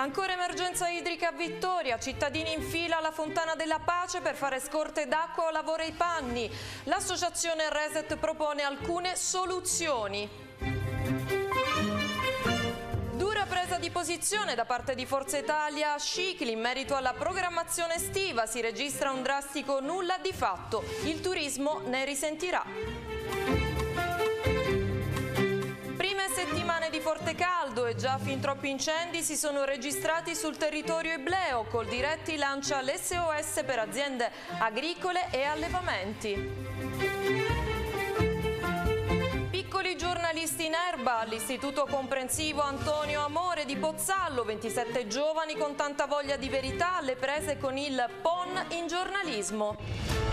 Ancora emergenza idrica a Vittoria, cittadini in fila alla Fontana della Pace per fare scorte d'acqua o lavoro ai panni. L'associazione Reset propone alcune soluzioni. Dura presa di posizione da parte di Forza Italia a Scicli in merito alla programmazione estiva si registra un drastico nulla di fatto. Il turismo ne risentirà. forte caldo e già fin troppi incendi si sono registrati sul territorio ebleo. Col diretti lancia l'SOS per aziende agricole e allevamenti. Piccoli giornalisti in erba all'Istituto Comprensivo Antonio Amore di Pozzallo, 27 giovani con tanta voglia di verità alle prese con il PON in giornalismo.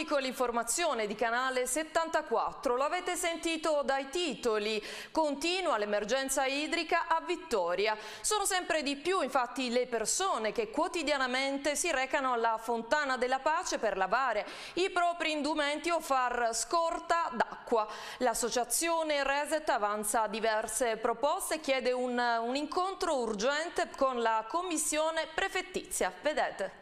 benvenuti con l'informazione di Canale 74. L'avete sentito dai titoli. Continua l'emergenza idrica a Vittoria. Sono sempre di più infatti le persone che quotidianamente si recano alla Fontana della Pace per lavare i propri indumenti o far scorta d'acqua. L'associazione Reset avanza diverse proposte e chiede un, un incontro urgente con la commissione prefettizia. Vedete.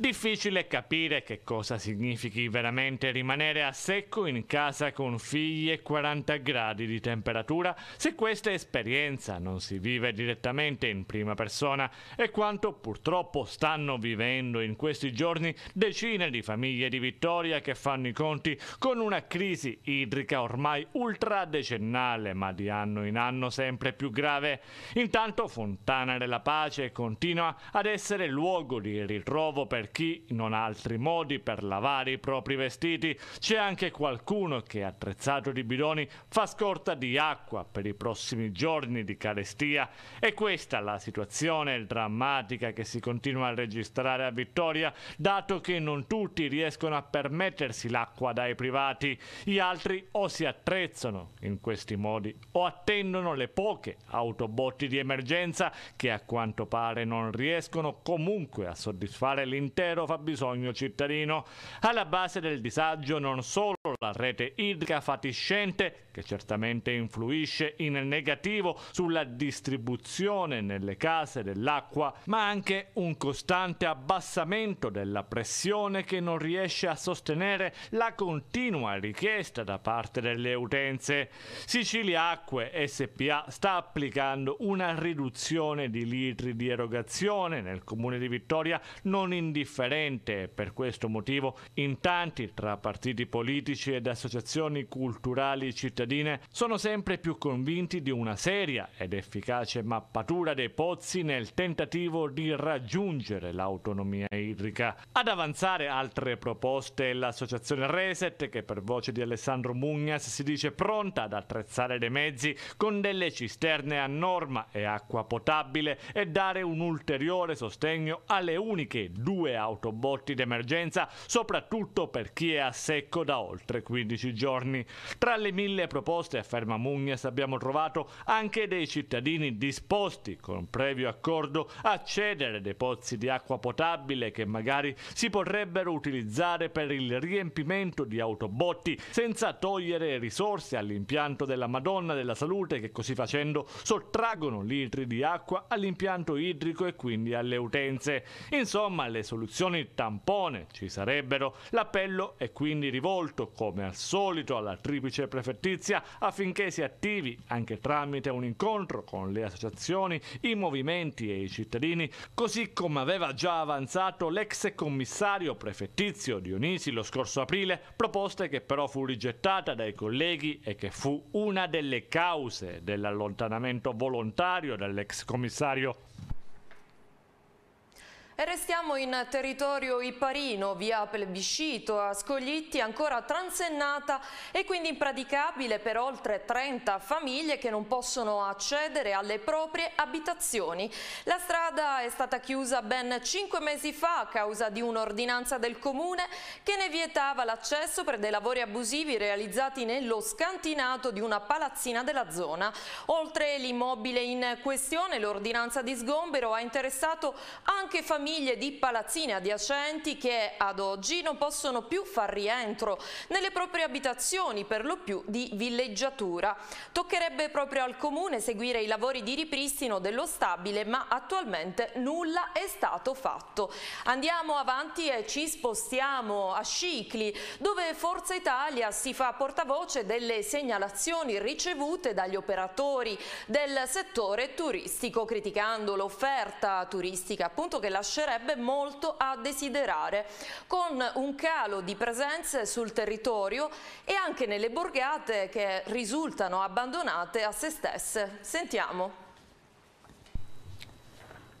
Difficile capire che cosa significhi veramente rimanere a secco in casa con figli e 40 gradi di temperatura se questa esperienza non si vive direttamente in prima persona e quanto purtroppo stanno vivendo in questi giorni decine di famiglie di Vittoria che fanno i conti con una crisi idrica ormai ultra decennale ma di anno in anno sempre più grave. Intanto Fontana della Pace continua ad essere luogo di ritrovo per chi non ha altri modi per lavare i propri vestiti, c'è anche qualcuno che, attrezzato di bidoni, fa scorta di acqua per i prossimi giorni di carestia. E questa la situazione drammatica che si continua a registrare a Vittoria, dato che non tutti riescono a permettersi l'acqua dai privati. Gli altri o si attrezzano in questi modi o attendono le poche autobotti di emergenza che a quanto pare non riescono comunque a soddisfare l'interno l'intero fabbisogno cittadino alla base del disagio non solo la rete idrica fatiscente che certamente influisce in negativo sulla distribuzione nelle case dell'acqua, ma anche un costante abbassamento della pressione che non riesce a sostenere la continua richiesta da parte delle utenze. Sicilia Acque SPA sta applicando una riduzione di litri di erogazione nel comune di Vittoria non indifferente e per questo motivo in tanti tra partiti politici sindaci ed associazioni culturali cittadine sono sempre più convinti di una seria ed efficace mappatura dei pozzi nel tentativo di raggiungere l'autonomia idrica. Ad avanzare altre proposte è l'associazione Reset che per voce di Alessandro Mugnas si dice pronta ad attrezzare dei mezzi con delle cisterne a norma e acqua potabile e dare un ulteriore sostegno alle uniche due autobotti d'emergenza soprattutto per chi è a secco da oltre oltre 15 giorni. Tra le mille proposte, afferma Mugnes, abbiamo trovato anche dei cittadini disposti, con previo accordo, a cedere dei pozzi di acqua potabile che magari si potrebbero utilizzare per il riempimento di autobotti senza togliere risorse all'impianto della Madonna della Salute che così facendo sottraggono litri di acqua all'impianto idrico e quindi alle utenze. Insomma, le soluzioni tampone ci sarebbero. L'appello è quindi rivolto con come al solito alla triplice prefettizia affinché si attivi anche tramite un incontro con le associazioni, i movimenti e i cittadini, così come aveva già avanzato l'ex commissario prefettizio Dionisi lo scorso aprile, proposta che però fu rigettata dai colleghi e che fu una delle cause dell'allontanamento volontario dell'ex commissario e restiamo in territorio iparino, via Plebiscito a Scoglitti, ancora transennata e quindi impraticabile per oltre 30 famiglie che non possono accedere alle proprie abitazioni. La strada è stata chiusa ben 5 mesi fa a causa di un'ordinanza del comune che ne vietava l'accesso per dei lavori abusivi realizzati nello scantinato di una palazzina della zona. Oltre l'immobile in questione, l'ordinanza di sgombero ha interessato anche famiglie famiglie di palazzine adiacenti che ad oggi non possono più far rientro nelle proprie abitazioni per lo più di villeggiatura. Toccherebbe proprio al Comune seguire i lavori di ripristino dello stabile ma attualmente nulla è stato fatto. Andiamo avanti e ci spostiamo a Scicli dove Forza Italia si fa portavoce delle segnalazioni ricevute dagli operatori del settore turistico criticando l'offerta turistica appunto che lascia lascerebbe molto a desiderare, con un calo di presenze sul territorio e anche nelle borgate che risultano abbandonate a se stesse. Sentiamo.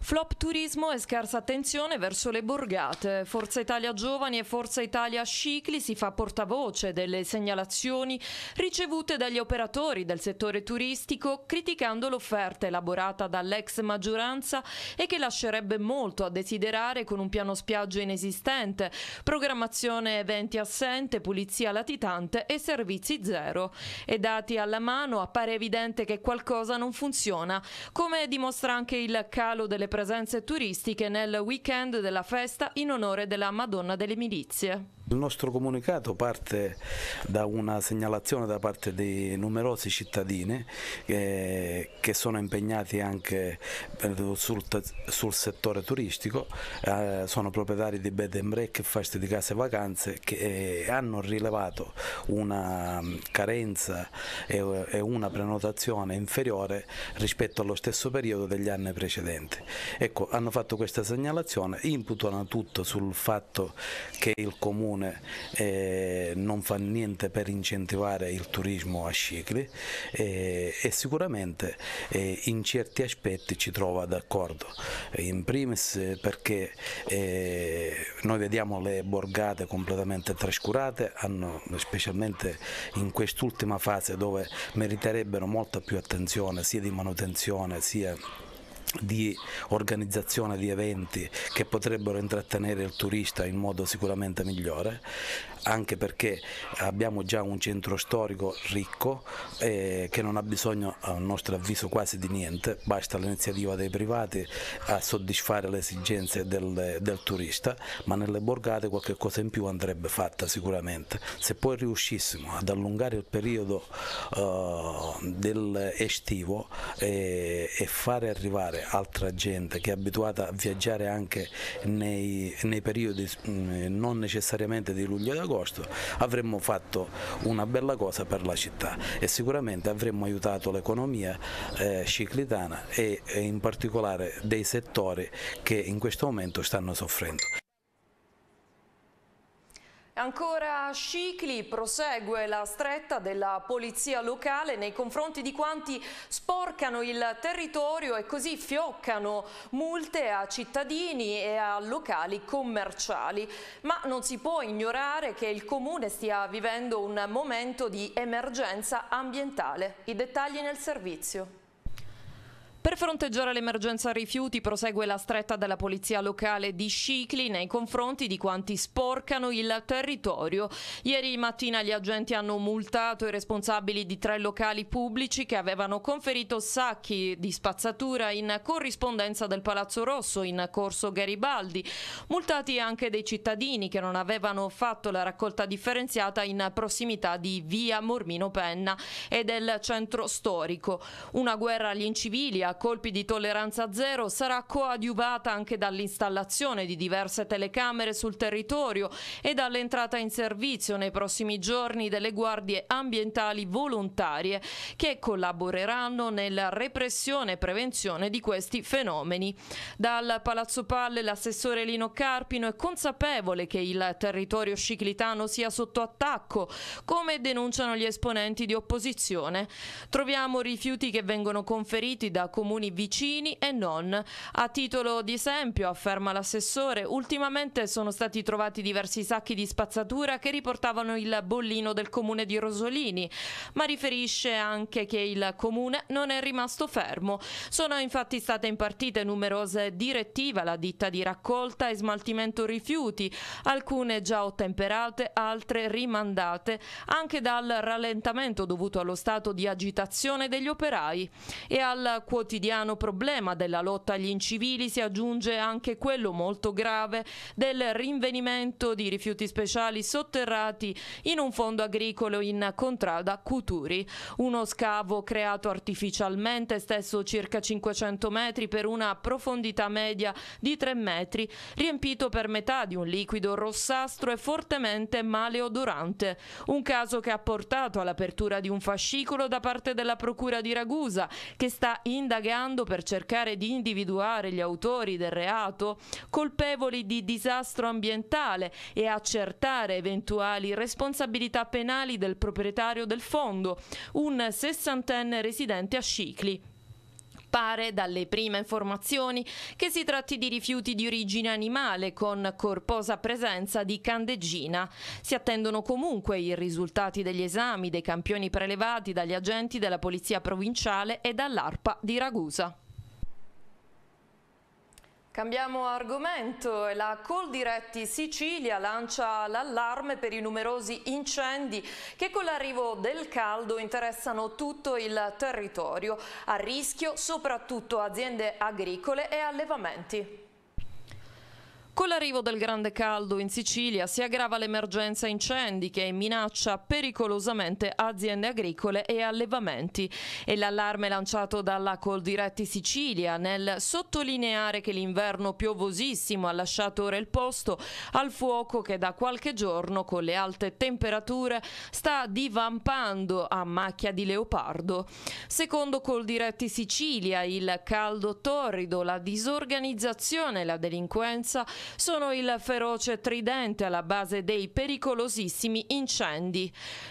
Flop turismo e scarsa attenzione verso le borgate. Forza Italia Giovani e Forza Italia Scicli si fa portavoce delle segnalazioni ricevute dagli operatori del settore turistico criticando l'offerta elaborata dall'ex maggioranza e che lascerebbe molto a desiderare con un piano spiaggio inesistente, programmazione eventi assente, pulizia latitante e servizi zero. E dati alla mano appare evidente che qualcosa non funziona, come dimostra anche il calo delle persone presenze turistiche nel weekend della festa in onore della Madonna delle Milizie. Il nostro comunicato parte da una segnalazione da parte di numerosi cittadini eh, che, sono impegnati anche eh, sul, settore turistico, eh, sono proprietari di bed and breakfast, di case vacanze che hanno rilevato una mm, carenza e, e una prenotazione inferiore rispetto allo stesso periodo degli anni precedenti. Ecco, hanno fatto questa segnalazione, imputano tutto sul fatto che il comune comune eh, non fa niente per incentivare il turismo a Scicli eh, e sicuramente eh, in certi aspetti ci trova d'accordo, in primis perché eh, noi vediamo le borgate completamente trascurate, hanno, specialmente in quest'ultima fase dove meriterebbero molta più attenzione sia di manutenzione sia di di organizzazione di eventi che potrebbero intrattenere il turista in modo sicuramente migliore, anche perché abbiamo già un centro storico ricco eh, che non ha bisogno, a nostro avviso, quasi di niente, basta l'iniziativa dei privati a soddisfare le esigenze del, del turista, ma nelle borgate qualche cosa in più andrebbe fatta sicuramente. Se poi riuscissimo ad allungare il periodo eh, del estivo eh, e fare arrivare incontrare altra gente che è abituata a viaggiare anche nei, nei periodi mm, eh, non necessariamente di luglio ed agosto, avremmo fatto una bella cosa per la città e sicuramente avremmo aiutato l'economia eh, ciclitana e, e eh, in particolare dei settori che in questo momento stanno soffrendo. Ancora a Scicli prosegue la stretta della polizia locale nei confronti di quanti sporcano il territorio e così fioccano multe a cittadini e a locali commerciali. Ma non si può ignorare che il comune stia vivendo un momento di emergenza ambientale. I dettagli nel servizio. Per fronteggiare l'emergenza rifiuti prosegue la stretta della polizia locale di Scicli nei confronti di quanti sporcano il territorio. Ieri mattina gli agenti hanno multato i responsabili di tre locali pubblici che avevano conferito sacchi di spazzatura in corrispondenza del Palazzo Rosso in corso Garibaldi, multati anche dei cittadini che non avevano fatto la raccolta differenziata in prossimità di via Mormino Penna e del centro storico. Una guerra agli incivili ha colpi di tolleranza zero sarà coadiuvata anche dall'installazione di diverse telecamere sul territorio e dall'entrata in servizio nei prossimi giorni delle guardie ambientali volontarie che collaboreranno nella repressione e prevenzione di questi fenomeni. Dal Palazzo Palle l'assessore Lino Carpino è consapevole che il territorio sciclitano sia sotto attacco, come denunciano gli esponenti di opposizione. Troviamo rifiuti che vengono conferiti da comuni vicini e non. A titolo di esempio, afferma l'assessore, ultimamente sono stati trovati diversi sacchi di spazzatura che riportavano il bollino del comune di Rosolini, ma riferisce anche che il comune non è rimasto fermo. Sono infatti state impartite numerose direttive alla ditta di raccolta e smaltimento rifiuti, alcune già ottemperate, altre rimandate, anche dal rallentamento dovuto allo stato di agitazione degli operai e al quotidiano quotidiano problema della lotta agli incivili si aggiunge anche quello molto grave del rinvenimento di rifiuti speciali sotterrati in un fondo agricolo in contrada Cuturi. Uno scavo creato artificialmente, stesso circa 500 metri per una profondità media di 3 metri, riempito per metà di un liquido rossastro e fortemente maleodorante. Un caso che ha portato all'apertura di un fascicolo da parte della Procura di Ragusa, che sta indagando indagando per cercare di individuare gli autori del reato, colpevoli di disastro ambientale e accertare eventuali responsabilità penali del proprietario del fondo, un sessantenne residente a Scicli. Pare dalle prime informazioni che si tratti di rifiuti di origine animale con corposa presenza di candeggina. Si attendono comunque i risultati degli esami dei campioni prelevati dagli agenti della Polizia Provinciale e dall'ARPA di Ragusa. Cambiamo argomento, la Coldiretti Sicilia lancia l'allarme per i numerosi incendi che con l'arrivo del caldo interessano tutto il territorio, a rischio soprattutto aziende agricole e allevamenti. Con l'arrivo del grande caldo in Sicilia si aggrava l'emergenza incendi che minaccia pericolosamente aziende agricole e allevamenti e l'allarme lanciato dalla Coldiretti Sicilia nel sottolineare che l'inverno piovosissimo ha lasciato ora il posto al fuoco che da qualche giorno con le alte temperature sta divampando a macchia di leopardo. Secondo Coldiretti Sicilia il caldo torrido, la disorganizzazione e la delinquenza sono il feroce tridente alla base dei pericolosissimi incendi.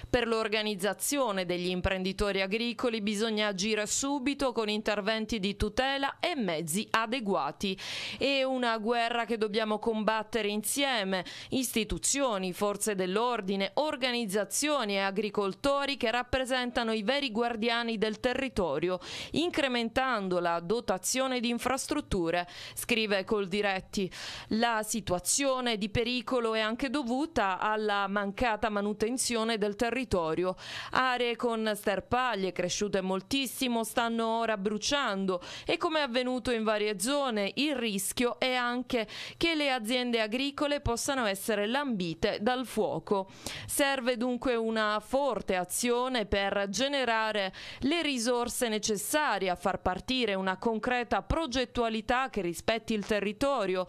Per l'organizzazione degli imprenditori agricoli bisogna agire subito con interventi di tutela e mezzi adeguati. È una guerra che dobbiamo combattere insieme, istituzioni, forze dell'ordine, organizzazioni e agricoltori che rappresentano i veri guardiani del territorio, incrementando la dotazione di infrastrutture, scrive Coldiretti. La la situazione di pericolo è anche dovuta alla mancata manutenzione del territorio. Aree con sterpaglie cresciute moltissimo stanno ora bruciando e come è avvenuto in varie zone il rischio è anche che le aziende agricole possano essere lambite dal fuoco. Serve dunque una forte azione per generare le risorse necessarie a far partire una concreta progettualità che rispetti il territorio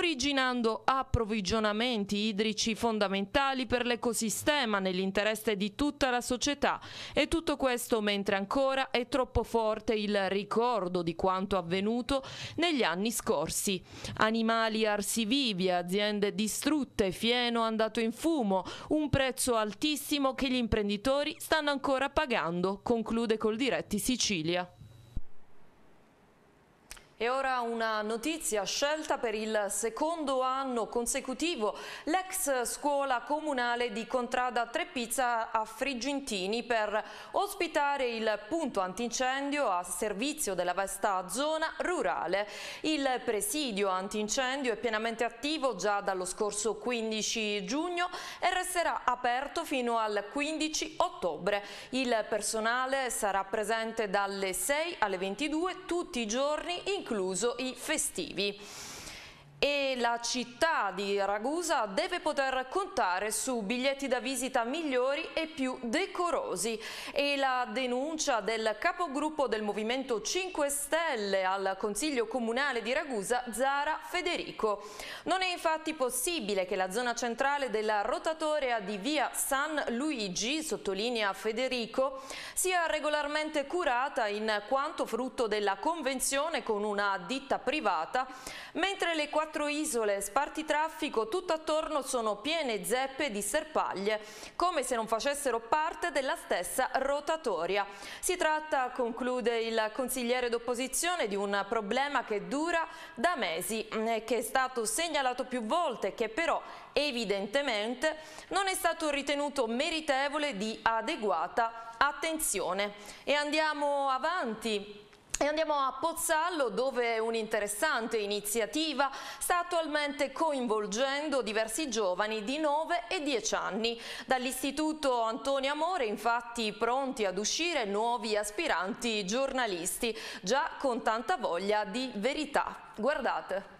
originando approvvigionamenti idrici fondamentali per l'ecosistema nell'interesse di tutta la società e tutto questo mentre ancora è troppo forte il ricordo di quanto avvenuto negli anni scorsi. Animali arsivivi, aziende distrutte, fieno andato in fumo, un prezzo altissimo che gli imprenditori stanno ancora pagando, conclude col diretti Sicilia. E ora una notizia scelta per il secondo anno consecutivo. L'ex scuola comunale di Contrada Trepizza a Frigintini per ospitare il punto antincendio a servizio della vasta zona rurale. Il presidio antincendio è pienamente attivo già dallo scorso 15 giugno e resterà aperto fino al 15 ottobre. Il personale sarà presente dalle 6 alle 22 tutti i giorni in incluso i festivi e la città di Ragusa deve poter contare su biglietti da visita migliori e più decorosi e la denuncia del capogruppo del Movimento 5 Stelle al Consiglio Comunale di Ragusa, Zara Federico. Non è infatti possibile che la zona centrale della rotatoria di via San Luigi, sottolinea Federico, sia regolarmente curata in quanto frutto della convenzione con una ditta privata, mentre le quattro quattro isole, sparti traffico, tutto attorno sono piene zeppe di serpaglie, come se non facessero parte della stessa rotatoria. Si tratta, conclude il consigliere d'opposizione, di un problema che dura da mesi, mm, che è stato segnalato più volte, che però evidentemente non è stato ritenuto meritevole di adeguata attenzione. E andiamo avanti e andiamo a Pozzallo dove un'interessante iniziativa sta attualmente coinvolgendo diversi giovani di 9 e 10 anni. Dall'Istituto Antonio Amore infatti pronti ad uscire nuovi aspiranti giornalisti, già con tanta voglia di verità. Guardate.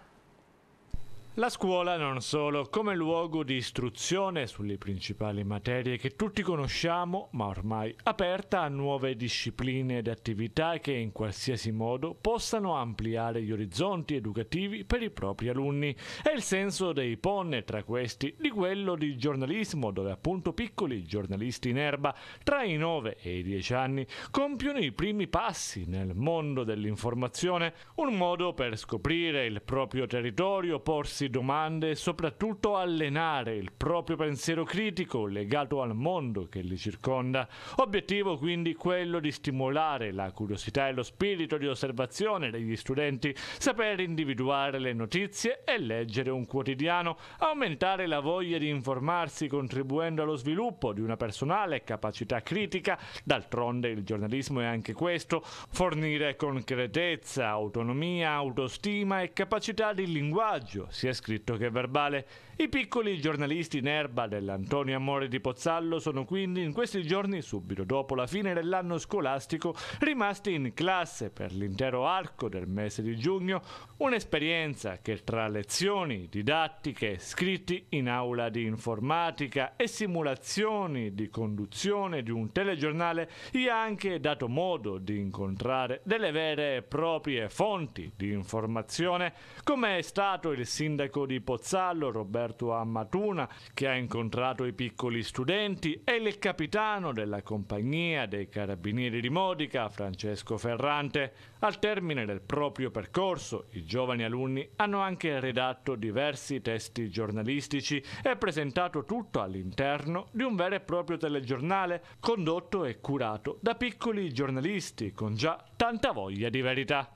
La scuola non solo come luogo di istruzione sulle principali materie che tutti conosciamo, ma ormai aperta a nuove discipline ed attività che in qualsiasi modo possano ampliare gli orizzonti educativi per i propri alunni. È il senso dei ponne tra questi di quello di giornalismo dove appunto piccoli giornalisti in erba tra i 9 e i 10 anni compiono i primi passi nel mondo dell'informazione, un modo per scoprire il proprio territorio, porsi porsi domande e soprattutto allenare il proprio pensiero critico legato al mondo che li circonda. Obiettivo quindi quello di stimolare la curiosità e lo spirito di osservazione degli studenti, saper individuare le notizie e leggere un quotidiano, aumentare la voglia di informarsi contribuendo allo sviluppo di una personale capacità critica, d'altronde il giornalismo è anche questo, fornire concretezza, autonomia, autostima e capacità di linguaggio, sia scritto che verbale i piccoli giornalisti in erba dell'Antonio Amore di Pozzallo sono quindi in questi giorni, subito dopo la fine dell'anno scolastico, rimasti in classe per l'intero arco del mese di giugno, un'esperienza che tra lezioni, didattiche, scritti in aula di informatica e simulazioni di conduzione di un telegiornale gli ha anche dato modo di incontrare delle vere e proprie fonti di informazione, come è stato il sindaco di Pozzallo Roberto Artua Matuna che ha incontrato i piccoli studenti e il capitano della compagnia dei carabinieri di Modica, Francesco Ferrante. Al termine del proprio percorso i giovani alunni hanno anche redatto diversi testi giornalistici e presentato tutto all'interno di un vero e proprio telegiornale condotto e curato da piccoli giornalisti con già tanta voglia di verità.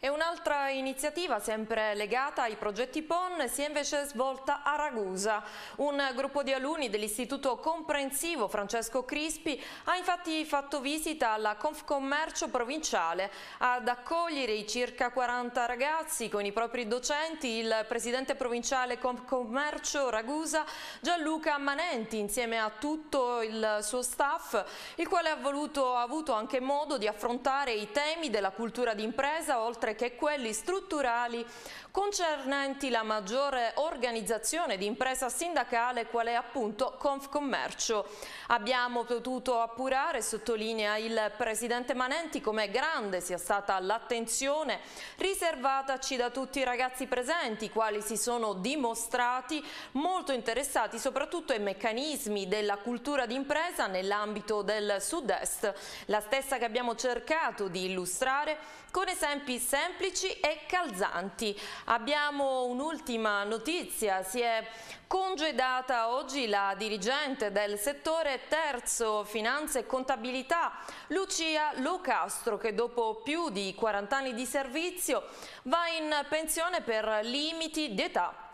E un'altra iniziativa sempre legata ai progetti PON si è invece svolta a Ragusa. Un gruppo di alunni dell'Istituto Comprensivo Francesco Crispi ha infatti fatto visita alla Confcommercio provinciale. Ad accogliere i circa 40 ragazzi con i propri docenti il presidente provinciale Confcommercio Ragusa Gianluca Manenti insieme a tutto il suo staff il quale ha, voluto, ha avuto anche modo di affrontare i temi della cultura d'impresa oltre oltre che quelli strutturali concernenti la maggiore organizzazione di impresa sindacale quale è appunto Confcommercio. Abbiamo potuto appurare, sottolinea il Presidente Manenti, come grande sia stata l'attenzione riservataci da tutti i ragazzi presenti, i quali si sono dimostrati molto interessati soprattutto ai meccanismi della cultura d'impresa nell'ambito del sud-est, la stessa che abbiamo cercato di illustrare con esempi sempre semplici e calzanti. Abbiamo un'ultima notizia, si è congedata oggi la dirigente del settore terzo finanza e contabilità Lucia Locastro che dopo più di 40 anni di servizio va in pensione per limiti d'età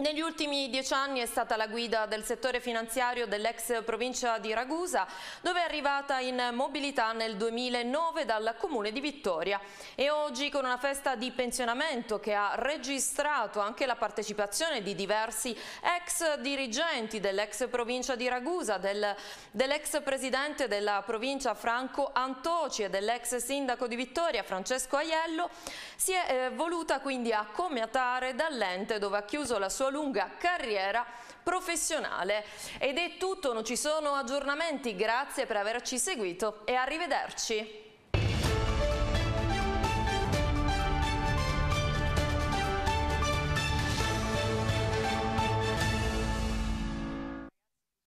negli ultimi dieci anni è stata la guida del settore finanziario dell'ex provincia di Ragusa, dove è arrivata in mobilità nel 2009 dal comune di Vittoria. E oggi con una festa di pensionamento che ha registrato anche la partecipazione di diversi ex dirigenti dell'ex provincia di Ragusa, del, dell'ex presidente della provincia Franco Antoci e dell'ex sindaco di Vittoria Francesco Aiello, si è eh, voluta quindi accomiatare dall'ente dove ha chiuso la sua sua lunga carriera professionale. Ed è tutto, non ci sono aggiornamenti, grazie per averci seguito e arrivederci.